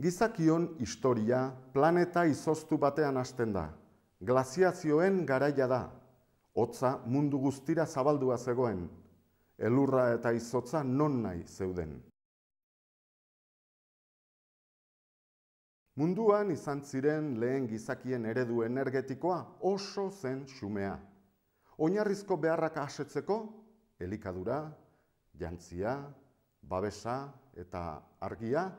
Gizakion historia planeta izoztu batean hasten da. Glaziazioen garaia da. Hotza mundu guztira zabaldua zegoen. Elurra eta izotza non nahi zeuden. Munduan izan ziren lehen gizakien eredu energetikoa oso zen xumea. Oinarrizko beharrak asetzeko, elikadura, jantzia, babesa eta argia,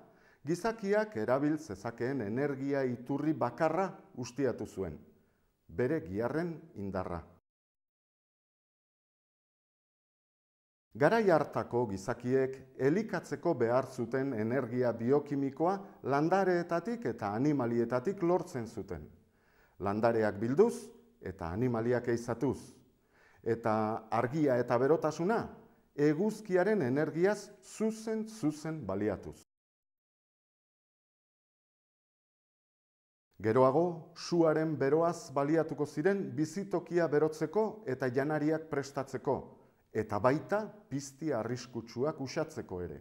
gizakiak erabil zezakeen energia iturri bakarra ustiatu zuen, bere giarren indarra. Garai hartako gizakiek elikatzeko behar zuten energia biokimikoa landareetatik eta animalietatik lortzen zuten. Landareak bilduz eta animaliak eizatuz. Eta argia eta berotasuna, eguzkiaren energiaz zuzen-zuzen baliatuz. Geroago, suaren beroaz baliatuko ziren bizitokia berotzeko eta janariak prestatzeko, eta baita pizti arriskutsuak usatzeko ere.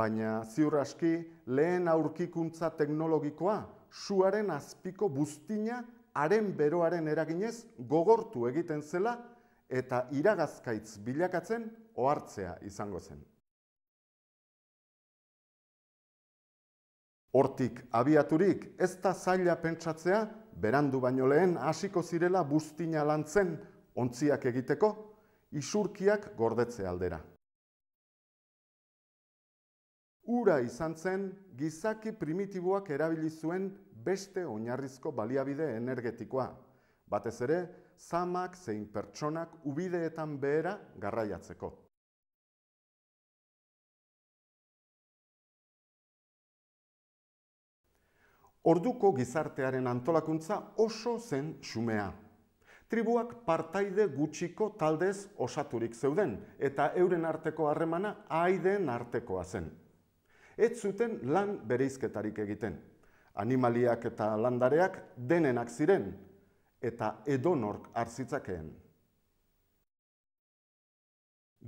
Baina, ziur aski, lehen aurkikuntza teknologikoa suaren azpiko buztina haren beroaren eraginez gogortu egiten zela eta iragazkaitz bilakatzen ohartzea izango zen. Hortik abiaturik ez da zaila pentsatzea, berandu baino lehen hasiko zirela buztina lantzen ontziak egiteko, isurkiak gordetze aldera. Ura izan zen, gizaki primitiboak erabili zuen beste oinarrizko baliabide energetikoa. Batez ere, zamak zein pertsonak ubideetan behera garraiatzeko. Orduko gizartearen antolakuntza oso zen xumea. Tribuak partaide gutxiko taldez osaturik zeuden eta euren arteko harremana aideen artekoa zen. Ez zuten lan bereizketarik egiten. Animaliak eta landareak denenak ziren eta edonork arzitzakeen.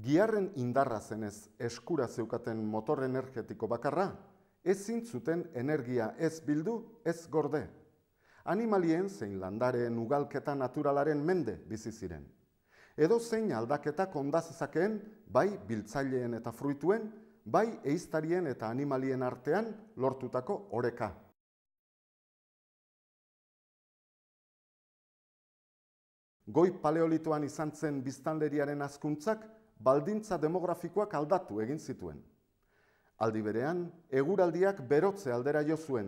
Giarren indarra zenez eskura zeukaten motor energetiko bakarra, ezin zuten energia ez bildu ez gorde. Animalien zein landareen ugalketa naturalaren mende bizi ziren. Edo zein aldaketa kondazezakeen bai biltzaileen eta fruituen, bai eiztarien eta animalien artean lortutako oreka. Goi paleolituan izan zen biztanleriaren azkuntzak, baldintza demografikoak aldatu egin zituen. Aldi berean, eguraldiak berotze aldera jo zuen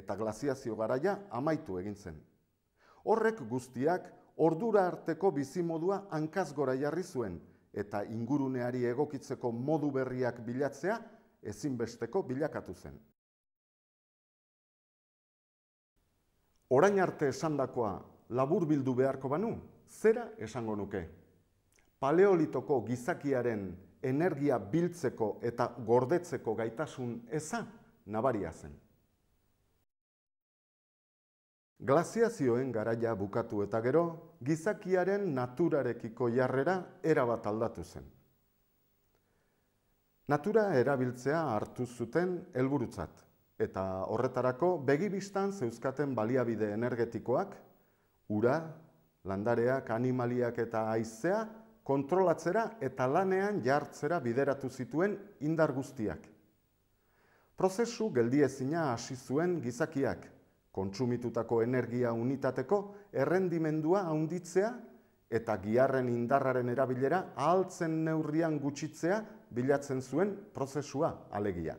eta glaziazio garaia amaitu egin zen. Horrek guztiak ordura arteko bizimodua hankaz gora jarri zuen eta inguruneari egokitzeko modu berriak bilatzea ezinbesteko bilakatu zen. Orain arte esandakoa labur bildu beharko banu, zera esango nuke. Paleolitoko gizakiaren energia biltzeko eta gordetzeko gaitasun eza nabaria zen. Glaziazioen garaia bukatu eta gero, gizakiaren naturarekiko jarrera erabat aldatu zen. Natura erabiltzea hartu zuten helburutzat, eta horretarako begibistan zeuzkaten baliabide energetikoak, ura, landareak, animaliak eta aizea kontrolatzera eta lanean jartzera bideratu zituen indar guztiak. Prozesu geldiezina hasi zuen gizakiak, kontsumitutako energia unitateko errendimendua haunditzea eta giarren indarraren erabilera ahaltzen neurrian gutxitzea bilatzen zuen prozesua alegia.